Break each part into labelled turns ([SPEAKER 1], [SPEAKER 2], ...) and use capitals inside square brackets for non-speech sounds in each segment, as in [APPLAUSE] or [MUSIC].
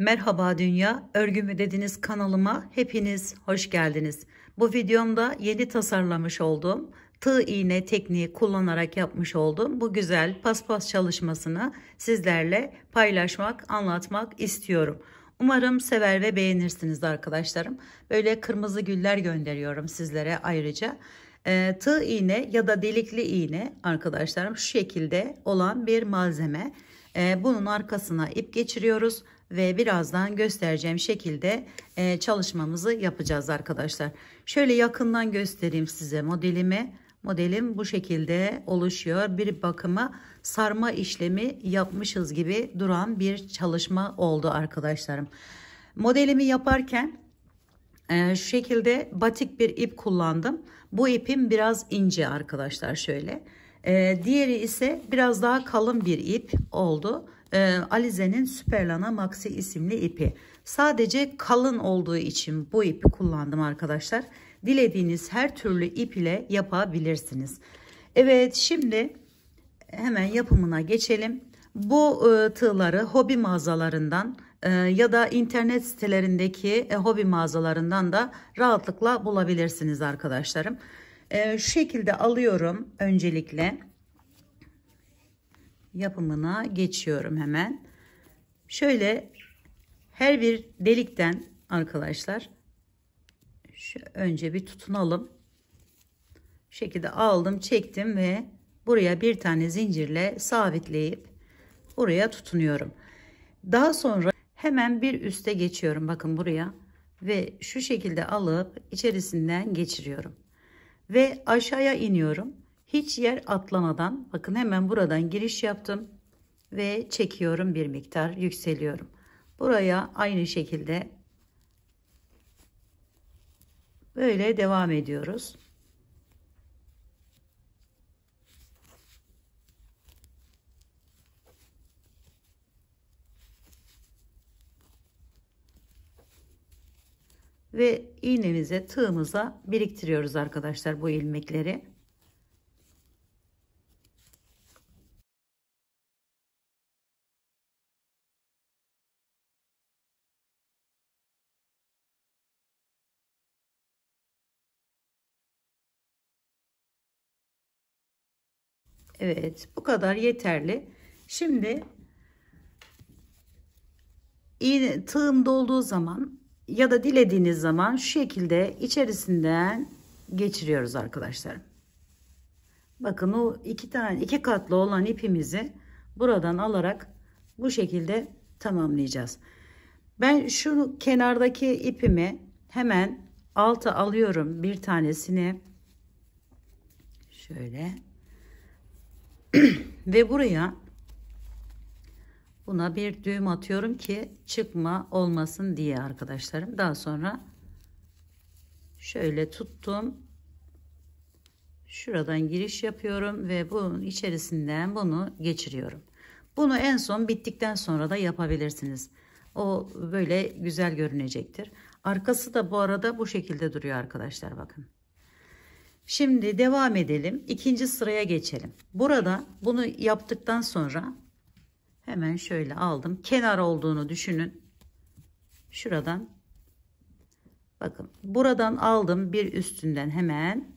[SPEAKER 1] Merhaba Dünya, Örgümü Dediniz kanalıma hepiniz hoş geldiniz. Bu videomda yeni tasarlamış olduğum tığ iğne tekniği kullanarak yapmış olduğum bu güzel paspas çalışmasını sizlerle paylaşmak, anlatmak istiyorum. Umarım sever ve beğenirsiniz arkadaşlarım. Böyle kırmızı güller gönderiyorum sizlere ayrıca. E, tığ iğne ya da delikli iğne arkadaşlarım şu şekilde olan bir malzeme. E, bunun arkasına ip geçiriyoruz ve birazdan göstereceğim şekilde e, çalışmamızı yapacağız arkadaşlar. Şöyle yakından göstereyim size modelimi. Modelim bu şekilde oluşuyor. Bir bakıma sarma işlemi yapmışız gibi duran bir çalışma oldu arkadaşlarım. Modelimi yaparken e, şu şekilde batik bir ip kullandım. Bu ipim biraz ince arkadaşlar şöyle. E, diğeri ise biraz daha kalın bir ip oldu e, Alize'nin Superlana Maxi isimli ipi. Sadece kalın olduğu için bu ipi kullandım arkadaşlar. Dilediğiniz her türlü ip ile yapabilirsiniz. Evet şimdi hemen yapımına geçelim. Bu e, tığları hobi mağazalarından e, ya da internet sitelerindeki e, hobi mağazalarından da rahatlıkla bulabilirsiniz arkadaşlarım. E, şu şekilde alıyorum öncelikle yapımına geçiyorum hemen. Şöyle her bir delikten arkadaşlar şu önce bir tutunalım. Şu şekilde aldım, çektim ve buraya bir tane zincirle sabitleyip oraya tutunuyorum. Daha sonra hemen bir üste geçiyorum bakın buraya ve şu şekilde alıp içerisinden geçiriyorum ve aşağıya iniyorum hiç yer atlamadan bakın hemen buradan giriş yaptım ve çekiyorum bir miktar yükseliyorum. Buraya aynı şekilde böyle devam ediyoruz. ve iğnemize tığımıza biriktiriyoruz arkadaşlar bu ilmekleri. Evet bu kadar yeterli. Şimdi iğne, tığım dolduğu zaman ya da dilediğiniz zaman şu şekilde içerisinden geçiriyoruz arkadaşlar. Bakın o iki tane iki katlı olan ipimizi buradan alarak bu şekilde tamamlayacağız. Ben şu kenardaki ipimi hemen alta alıyorum bir tanesini. Şöyle [CLEARS THROAT] Ve buraya buna bir düğüm atıyorum ki çıkma olmasın diye arkadaşlarım. Daha sonra şöyle tuttum. Şuradan giriş yapıyorum ve bunun içerisinden bunu geçiriyorum. Bunu en son bittikten sonra da yapabilirsiniz. O böyle güzel görünecektir. Arkası da bu arada bu şekilde duruyor arkadaşlar bakın. Şimdi devam edelim. İkinci sıraya geçelim. Burada bunu yaptıktan sonra hemen şöyle aldım. Kenar olduğunu düşünün. Şuradan bakın buradan aldım bir üstünden hemen.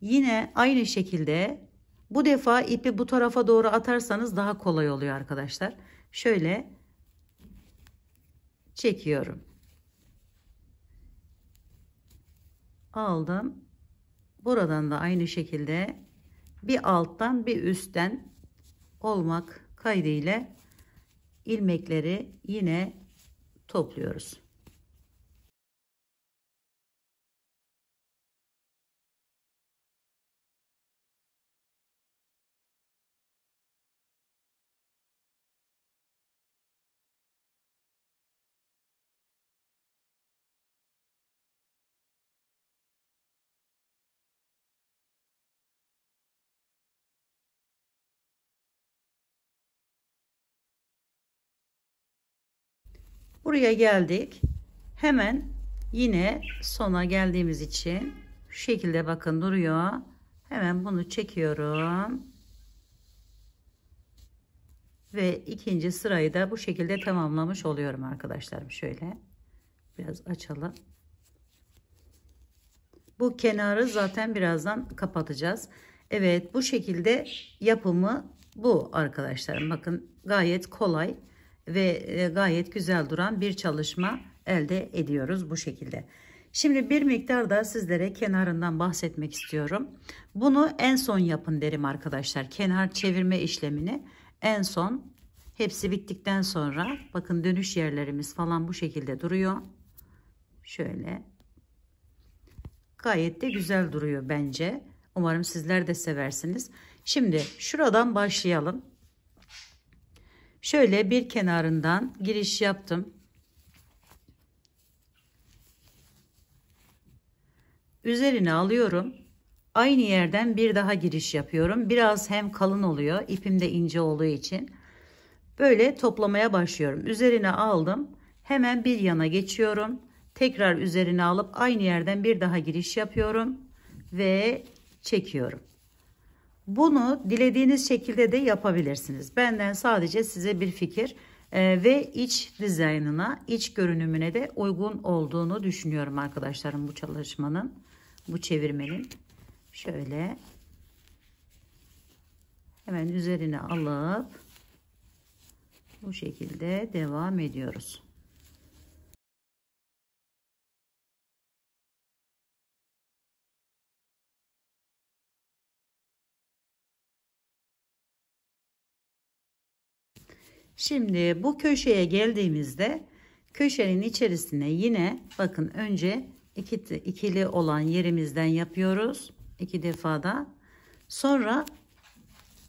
[SPEAKER 1] Yine aynı şekilde bu defa ipi bu tarafa doğru atarsanız daha kolay oluyor arkadaşlar. Şöyle çekiyorum. aldım. Buradan da aynı şekilde bir alttan bir üstten olmak kaydı ile ilmekleri yine topluyoruz. Buraya geldik. Hemen yine sona geldiğimiz için şu şekilde bakın duruyor. Hemen bunu çekiyorum. Ve ikinci sırayı da bu şekilde tamamlamış oluyorum arkadaşlarım. Şöyle biraz açalım. Bu kenarı zaten birazdan kapatacağız. Evet bu şekilde yapımı bu arkadaşlarım. Bakın gayet kolay ve e, gayet güzel duran bir çalışma elde ediyoruz bu şekilde. Şimdi bir miktar da sizlere kenarından bahsetmek istiyorum. Bunu en son yapın derim arkadaşlar. Kenar çevirme işlemini en son hepsi bittikten sonra bakın dönüş yerlerimiz falan bu şekilde duruyor. Şöyle gayet de güzel duruyor bence. Umarım sizler de seversiniz. Şimdi şuradan başlayalım. Şöyle bir kenarından giriş yaptım. Üzerine alıyorum. Aynı yerden bir daha giriş yapıyorum. Biraz hem kalın oluyor. ipim de ince olduğu için. Böyle toplamaya başlıyorum. Üzerine aldım. Hemen bir yana geçiyorum. Tekrar üzerine alıp aynı yerden bir daha giriş yapıyorum. Ve çekiyorum. Bunu dilediğiniz şekilde de yapabilirsiniz. Benden sadece size bir fikir e, ve iç dizaynına, iç görünümüne de uygun olduğunu düşünüyorum arkadaşlarım bu çalışmanın, bu çevirmenin. Şöyle hemen üzerine alıp bu şekilde devam ediyoruz. Şimdi bu köşeye geldiğimizde köşenin içerisine yine bakın önce iki, ikili olan yerimizden yapıyoruz. iki defa da Sonra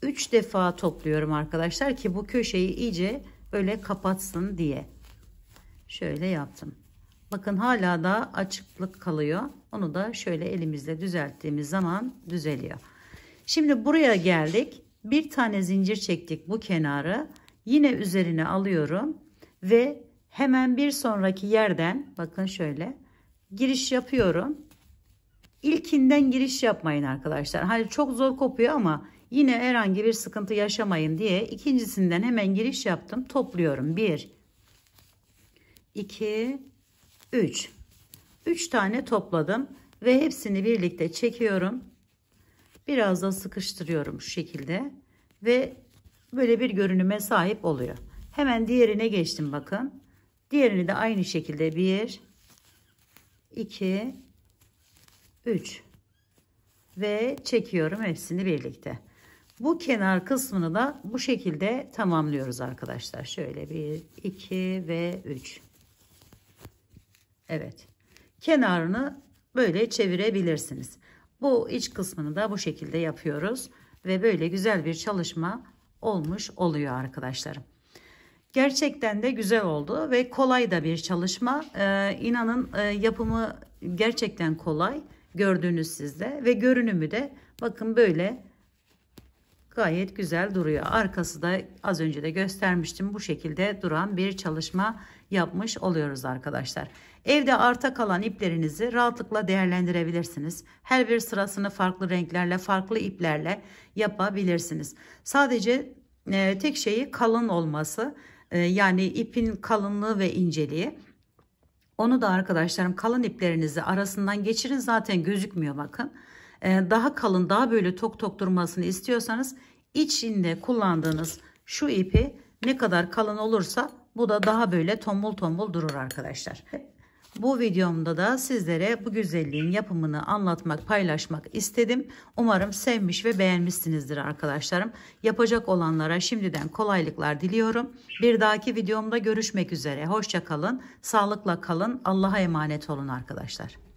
[SPEAKER 1] 3 defa topluyorum arkadaşlar ki bu köşeyi iyice böyle kapatsın diye. Şöyle yaptım. Bakın hala da açıklık kalıyor. Onu da şöyle elimizle düzelttiğimiz zaman düzeliyor. Şimdi buraya geldik. Bir tane zincir çektik bu kenarı. Yine üzerine alıyorum ve hemen bir sonraki yerden bakın şöyle giriş yapıyorum. İlkinden giriş yapmayın arkadaşlar. Hani çok zor kopuyor ama yine herhangi bir sıkıntı yaşamayın diye ikincisinden hemen giriş yaptım. Topluyorum. 1 2 3 3 tane topladım ve hepsini birlikte çekiyorum. Biraz da sıkıştırıyorum şu şekilde ve Böyle bir görünüme sahip oluyor. Hemen diğerine geçtim bakın. Diğerini de aynı şekilde 1, 2, 3 ve çekiyorum hepsini birlikte. Bu kenar kısmını da bu şekilde tamamlıyoruz arkadaşlar. Şöyle 1, 2 ve 3. Evet. Kenarını böyle çevirebilirsiniz. Bu iç kısmını da bu şekilde yapıyoruz. Ve böyle güzel bir çalışma olmuş oluyor arkadaşlarım. Gerçekten de güzel oldu ve kolay da bir çalışma. Ee, inanın e, yapımı gerçekten kolay gördüğünüz sizde ve görünümü de bakın böyle gayet güzel duruyor. Arkası da az önce de göstermiştim bu şekilde duran bir çalışma yapmış oluyoruz arkadaşlar. Evde arta kalan iplerinizi rahatlıkla değerlendirebilirsiniz. Her bir sırasını farklı renklerle farklı iplerle yapabilirsiniz. Sadece e, tek şeyi kalın olması e, yani ipin kalınlığı ve inceliği. Onu da arkadaşlarım kalın iplerinizi arasından geçirin zaten gözükmüyor bakın. Ee, daha kalın daha böyle tok tok durmasını istiyorsanız içinde kullandığınız şu ipi ne kadar kalın olursa bu da daha böyle tombul tombul durur arkadaşlar. Bu videomda da sizlere bu güzelliğin yapımını anlatmak, paylaşmak istedim. Umarım sevmiş ve beğenmişsinizdir arkadaşlarım. Yapacak olanlara şimdiden kolaylıklar diliyorum. Bir dahaki videomda görüşmek üzere. Hoşçakalın, kalın, sağlıkla kalın, Allah'a emanet olun arkadaşlar.